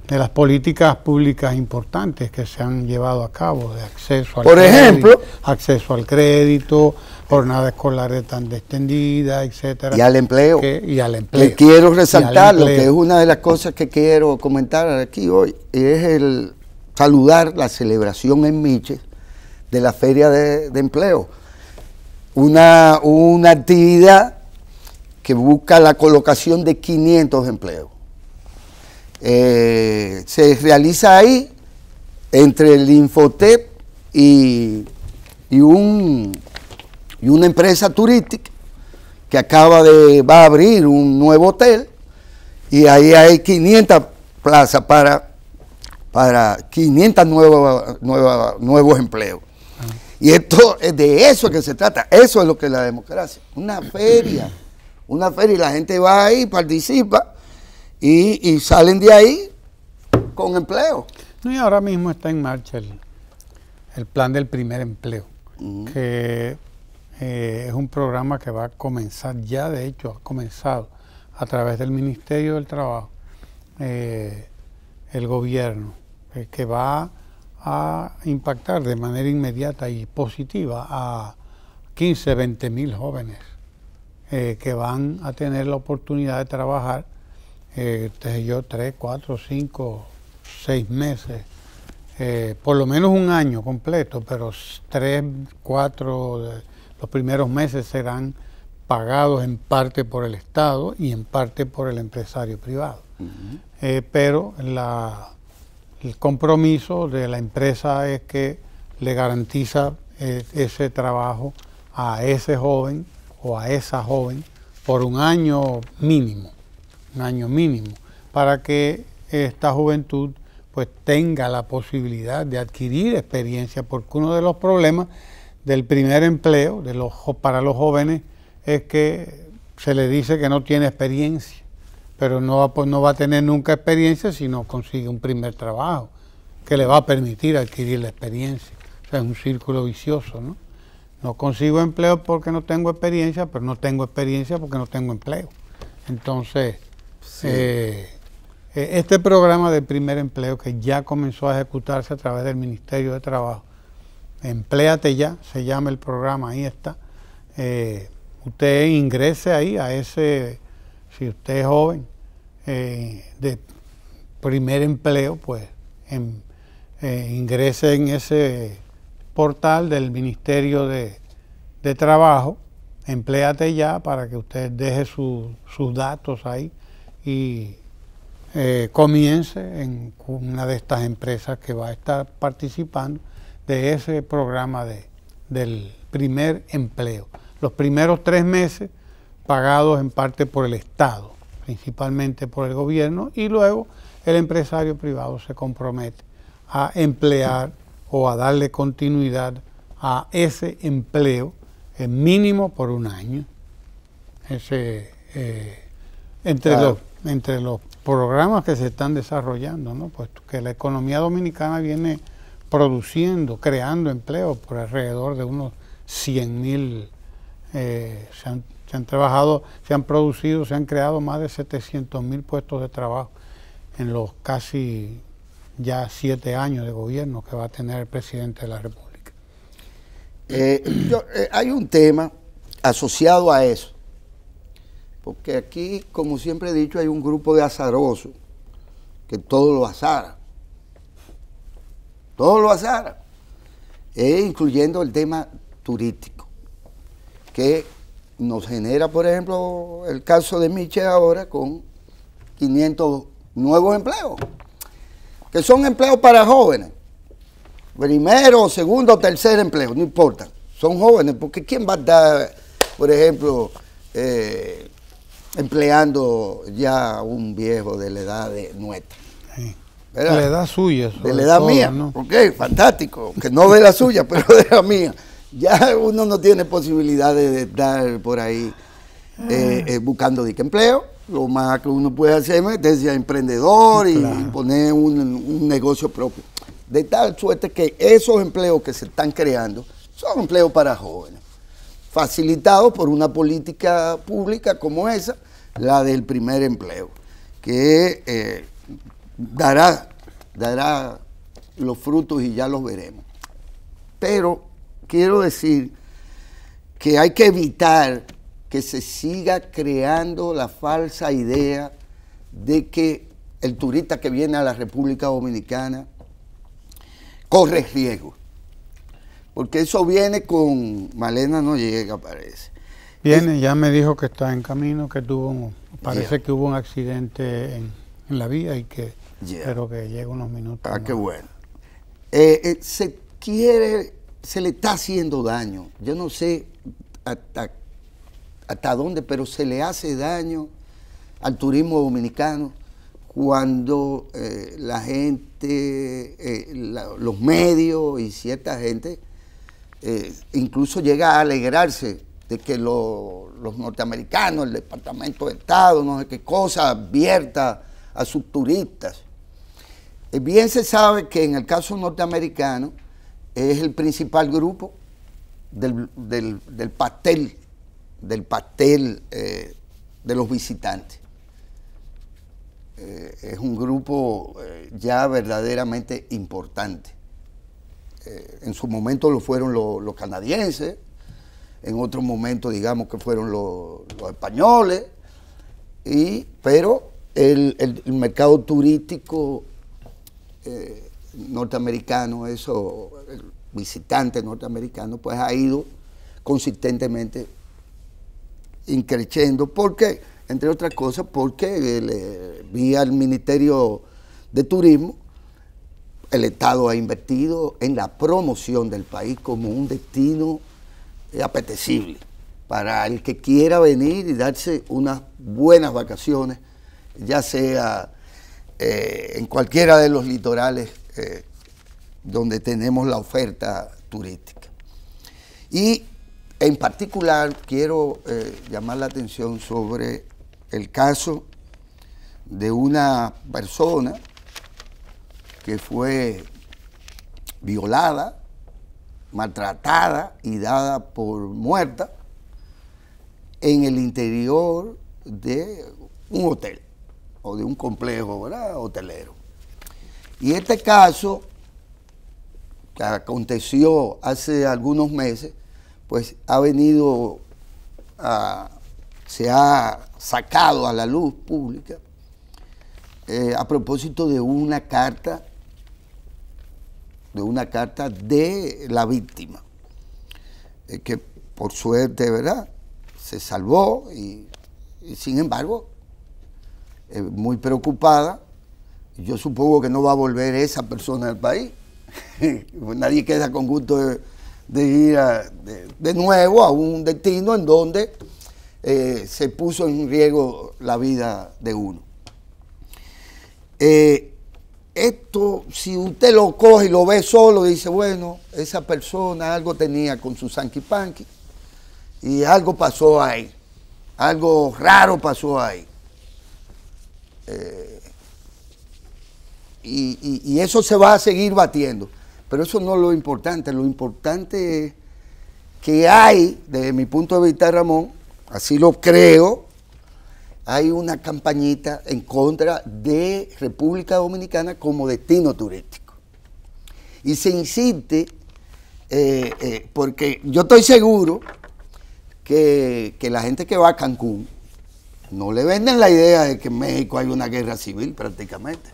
de las políticas públicas importantes que se han llevado a cabo de acceso por ejemplo acceso al crédito Jornada escolar tan extendida, etcétera. Y al empleo. Le quiero resaltar lo que es una de las cosas que quiero comentar aquí hoy, es el saludar la celebración en Miches de la Feria de, Empleo. Una, una actividad que busca la colocación de 500 empleos. Eh, se realiza ahí entre el Infotep y un y una empresa turística que acaba de, va a abrir un nuevo hotel y ahí hay 500 plazas para, para 500 nuevos, nuevos empleos. Ah. Y esto es de eso que se trata, eso es lo que es la democracia, una feria, una feria y la gente va ahí, participa y, salen de ahí con empleo. Y ahora mismo está en marcha el, plan del primer empleo, que eh, es un programa que va a comenzar, ya de hecho ha comenzado a través del Ministerio del Trabajo, eh, el gobierno, eh, que va a impactar de manera inmediata y positiva a 15, 20 mil jóvenes que van a tener la oportunidad de trabajar, desde yo, 3, 4, 5, 6 meses. por lo menos un año completo, pero 3, 4 los primeros meses serán pagados en parte por el Estado y en parte por el empresario privado. Eh, pero el compromiso de la empresa es que le garantiza eh, ese trabajo a ese joven o a esa joven por un año mínimo, un año mínimo, para que esta juventud pues tenga la posibilidad de adquirir experiencia, porque uno de los problemas del primer empleo para los jóvenes es que se le dice que no tiene experiencia, pero no va, pues, no va a tener nunca experiencia si no consigue un primer trabajo que le va a permitir adquirir la experiencia. O sea, es un círculo vicioso, ¿no? No consigo empleo porque no tengo experiencia, pero no tengo experiencia porque no tengo empleo. Entonces, eh, e-, este programa de primer empleo que ya comenzó a ejecutarse a través del Ministerio de Trabajo Empléate ya, se llama el programa, ahí está. Eh, usted ingrese ahí a ese, si usted es joven, eh, de primer empleo, pues eh, ingrese en ese portal del Ministerio de, Trabajo, empléate ya para que usted deje sus datos ahí y comience en una de estas empresas que va a estar participando de ese programa de, del primer empleo. Los primeros tres meses pagados en parte por el Estado, principalmente por el gobierno, y luego el empresario privado se compromete a emplear o a darle continuidad a ese empleo mínimo por un año. Ese, eh, entre, los, entre los programas que se están desarrollando, ¿no? Pues que la economía dominicana viene produciendo, creando empleo por alrededor de unos 100 mil. Eh, se, han, trabajado, se han producido, se han creado más de 700 mil puestos de trabajo en los casi ya siete años de gobierno que va a tener el presidente de la República. Eh, eh, hay un tema asociado a eso, porque aquí, como siempre he dicho, hay un grupo de azarosos que todo lo azara. Todo lo azar, e incluyendo el tema turístico, que nos genera, por ejemplo, el caso de Miche ahora con 500 nuevos empleos, que son empleos para jóvenes. Primero, segundo, tercer empleo, no importa. Son jóvenes, porque ¿quién va a estar, por ejemplo, eh, empleando ya un viejo de la edad de nuestra? De la edad suya. De la edad mía. ¿no? Ok, fantástico. Que no de la suya, pero de la mía. Ya uno no tiene posibilidad de estar por ahí eh, ah. eh, buscando empleo. Lo más que uno puede hacer es ser emprendedor y, poner un, negocio propio. De tal suerte que esos empleos que se están creando son empleos para jóvenes, facilitados por una política pública como esa, la del primer empleo, que eh, dará, dará los frutos y ya los veremos. Pero quiero decir que hay que evitar que se siga creando la falsa idea de que el turista que viene a la República Dominicana corre riesgo. Porque eso viene con... Malena no llega, parece. Viene, ya me dijo que está en camino, que tuvo, parece que hubo un accidente en la vía y que espero que llegue unos minutos. Ah, qué bueno. Eh, eh, se quiere, se le está haciendo daño. Yo no sé hasta, hasta dónde, pero se le hace daño al turismo dominicano cuando eh, la gente, los medios y cierta gente incluso llega a alegrarse de que los norteamericanos, el Departamento de Estado, no sé qué cosa, advierta a sus turistas eh, bien se sabe que en el caso norteamericano es el principal grupo del, del, del pastel, del pastel eh, de los visitantes. Eh, es un grupo ya verdaderamente importante. en su momento lo fueron los, canadienses, en otro momento digamos que fueron los, españoles, pero el mercado turístico eh, norteamericano, eso, el visitante norteamericano, pues ha ido consistentemente increciendo. ¿Por qué? Entre otras cosas, porque vía el Ministerio de Turismo, el Estado ha invertido en la promoción del país como un destino apetecible para el que quiera venir y darse unas buenas vacaciones, ya sea eh, en cualquiera de los litorales eh, donde tenemos la oferta turística. Y en particular quiero eh, llamar la atención sobre el caso de una persona que fue violada, maltratada y dada por muerta en el interior de un hotel de un complejo hotelero. Y este caso, que aconteció hace algunos meses, pues ha venido, se ha sacado a la luz pública eh, a propósito de una carta, de una carta de la víctima, eh, que por suerte, ¿verdad? Se salvó y sin embargo eh, muy preocupada. Yo supongo que no va a volver esa persona al país. Nadie queda con gusto de, ir de, nuevo a un destino en donde eh, se puso en riesgo la vida de uno. Eh, esto, si usted lo coge y lo ve solo, dice, bueno, esa persona algo tenía con su Sanky y algo pasó ahí, algo raro pasó ahí. Eh, y, eso se va a seguir batiendo. Pero eso no es lo importante. Lo importante es que hay, desde mi punto de vista, Ramón, así lo creo, hay una campañita en contra de República Dominicana como destino turístico. Y se insiste, eh, eh, porque yo estoy seguro que la gente que va a Cancún, no le venden la idea de que en México hay una guerra civil prácticamente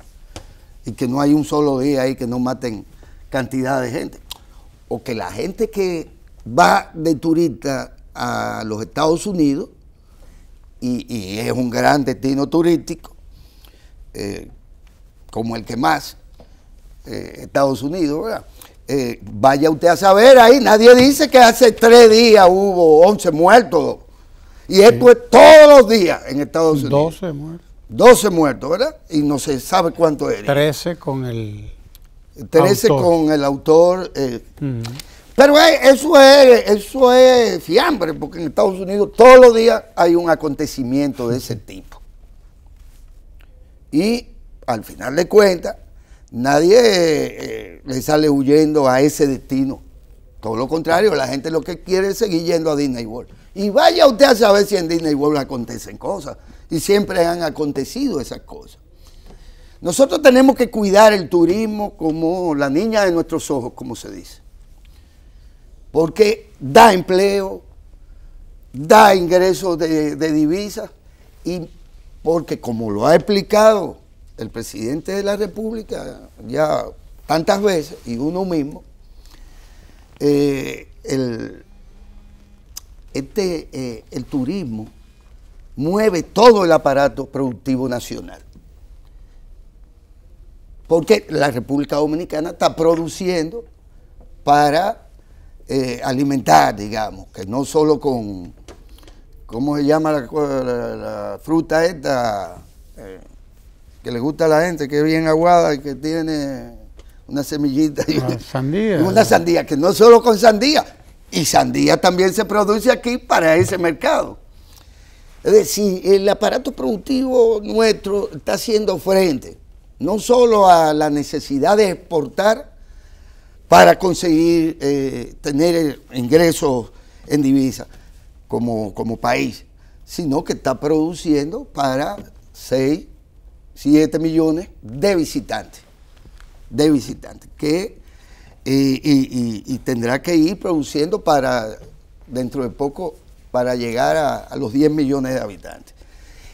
y que no hay un solo día ahí que no maten cantidad de gente. O que la gente que va de turista a los Estados Unidos y, es un gran destino turístico, eh, como el que más, eh, Estados Unidos, eh, vaya usted a saber ahí, nadie dice que hace tres días hubo 11 muertos y esto es todos los días en Estados Unidos. 12 muertos. 12 muertos, ¿verdad? Y no se sabe cuánto es. 13 con el 13 con el autor. Eh. Pero eh, eso es, eso es fiambre, porque en Estados Unidos todos los días hay un acontecimiento de ese tipo. Y al final de cuentas, nadie eh, le sale huyendo a ese destino. Todo lo contrario, la gente lo que quiere es seguir yendo a Disney World. Y vaya usted a saber si en Disney World acontecen cosas. Y siempre han acontecido esas cosas. Nosotros tenemos que cuidar el turismo como la niña de nuestros ojos, como se dice. Porque da empleo, da ingresos de, divisas y porque como lo ha explicado el presidente de la República ya tantas veces y uno mismo, eh, el, este, eh, el turismo mueve todo el aparato productivo nacional. Porque la República Dominicana está produciendo para eh, alimentar, digamos, que no solo con, ¿cómo se llama la, fruta esta? Eh, que le gusta a la gente, que es bien aguada y que tiene una semillita. Ah, sandía. Una sandía, que no solo con sandía, y sandía también se produce aquí para ese mercado. Es decir, el aparato productivo nuestro está haciendo frente no solo a la necesidad de exportar para conseguir eh, tener ingresos en divisas como, como país, sino que está produciendo para 6, 7 millones de visitantes, de visitantes, que y, tendrá que ir produciendo para, dentro de poco, para llegar a, los 10 millones de habitantes.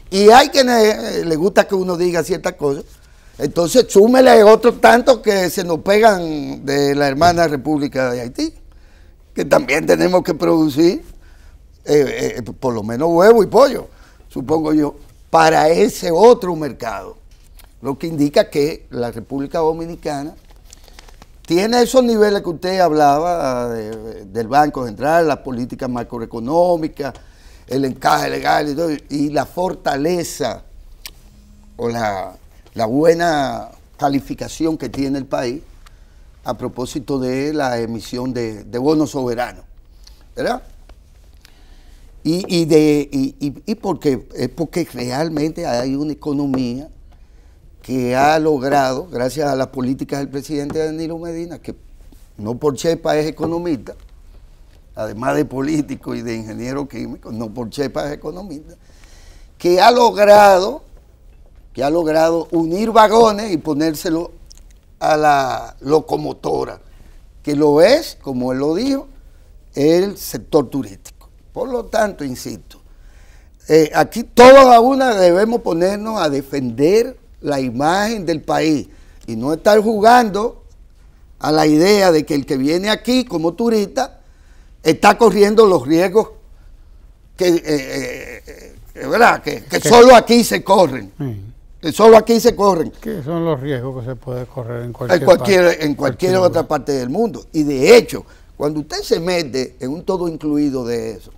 Y hay quienes eh, le gusta que uno diga ciertas cosas, entonces súmele otros tantos que se nos pegan de la hermana República de Haití, que también tenemos que producir eh, eh, por lo menos huevo y pollo, supongo yo, para ese otro mercado. Lo que indica que la República Dominicana tiene esos niveles que usted hablaba del Banco Central, la política macroeconómica, el encaje legal y, la fortaleza o la, buena calificación que tiene el país a propósito de la emisión de, bonos soberanos. ¿Verdad? Y, de, es porque realmente hay una economía que ha logrado, gracias a las políticas del presidente Danilo Medina, que no por chepa es economista, además de político y de ingeniero químico, no por chepa es economista, que ha logrado, que ha logrado unir vagones y ponérselo a la locomotora, que lo es, como él lo dijo, el sector turístico. Por lo tanto, insisto, eh, aquí todos a una debemos ponernos a defender la imagen del país y no estar jugando a la idea de que el que viene aquí como turista está corriendo los riesgos que, eh, eh, eh, ¿verdad? que, solo aquí se corren. Que solo aquí se corren. ¿Qué son los riesgos que se puede correr en cualquier, en cualquier, en cualquier, otra parte del mundo? Y de hecho, cuando usted se mete en un todo incluido de eso,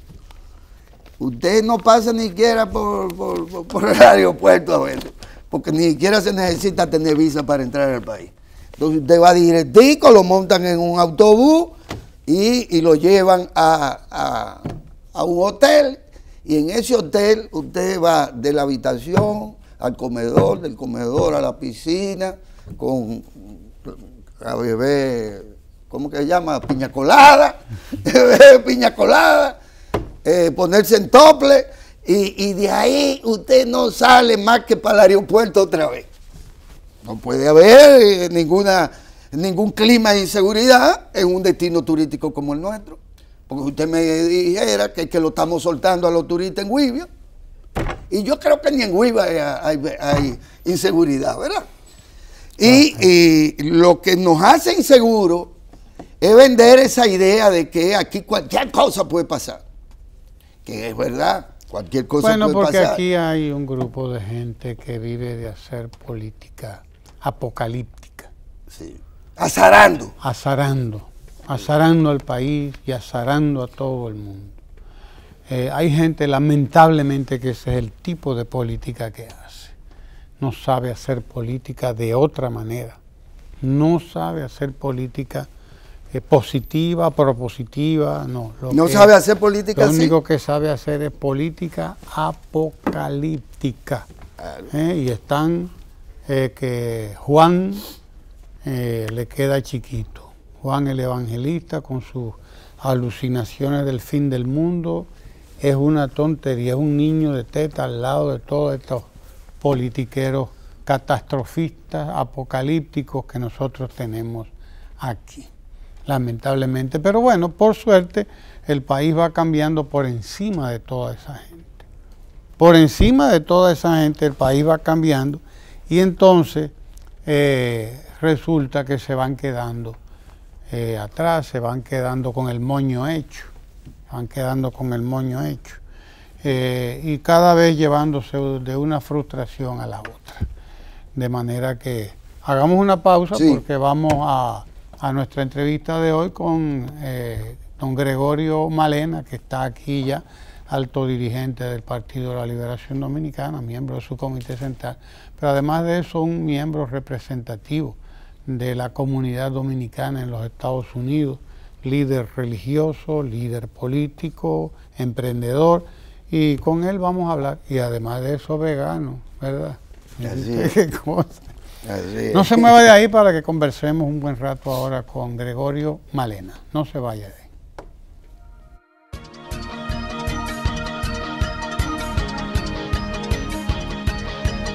usted no pasa ni siquiera por, por, por, el aeropuerto a veces porque ni siquiera se necesita tener visa para entrar al país. Entonces usted va directico, lo montan en un autobús y, lo llevan a, un hotel y en ese hotel usted va de la habitación al comedor, del comedor a la piscina, con a beber, ¿cómo que se llama? Piña colada, piña colada, eh, ponerse en tople y, de ahí usted no sale más que para el aeropuerto otra vez. No puede haber eh, ninguna, ningún clima de inseguridad en un destino turístico como el nuestro. Porque usted me dijera que, que lo estamos soltando a los turistas en Huibia. Y yo creo que ni en Huibia hay, inseguridad, ¿verdad? Y, ah, y, lo que nos hace inseguros es vender esa idea de que aquí cualquier cosa puede pasar. Que es verdad bueno, porque aquí hay un grupo de gente que vive de hacer política apocalíptica. Sí. Azarando. Azarando. Azarando al país y azarando a todo el mundo. Eh, hay gente, lamentablemente, que ese es el tipo de política que hace. No sabe hacer política de otra manera. No sabe hacer política positiva, propositiva, no. no sabe hacer política Lo único que sabe hacer es política apocalíptica. ¿eh? y están eh, que Juan eh, le queda chiquito. Juan el Evangelista con sus alucinaciones del fin del mundo es una tontería, es un niño de teta al lado de todos estos politiqueros catastrofistas, apocalípticos que nosotros tenemos aquí lamentablemente. Pero bueno, por suerte, el país va cambiando por encima de toda esa gente. Por encima de toda esa gente, el país va cambiando y entonces eh, resulta que se van quedando eh, atrás, se van quedando con el moño hecho, van quedando con el moño hecho. Eh, y cada vez llevándose de una frustración a la otra. De manera que hagamos una pausa porque vamos a a nuestra entrevista de hoy con eh, don Gregorio Malena, que está aquí ya, alto dirigente del Partido de la Liberación Dominicana, miembro de su comité central, pero además de eso un miembro representativo de la comunidad dominicana en los Estados Unidos, líder religioso, líder político, emprendedor, y con él vamos a hablar, y además de eso vegano, ¿verdad? No se mueva de ahí para que conversemos un buen rato ahora con Gregorio Malena. No se vaya de ahí.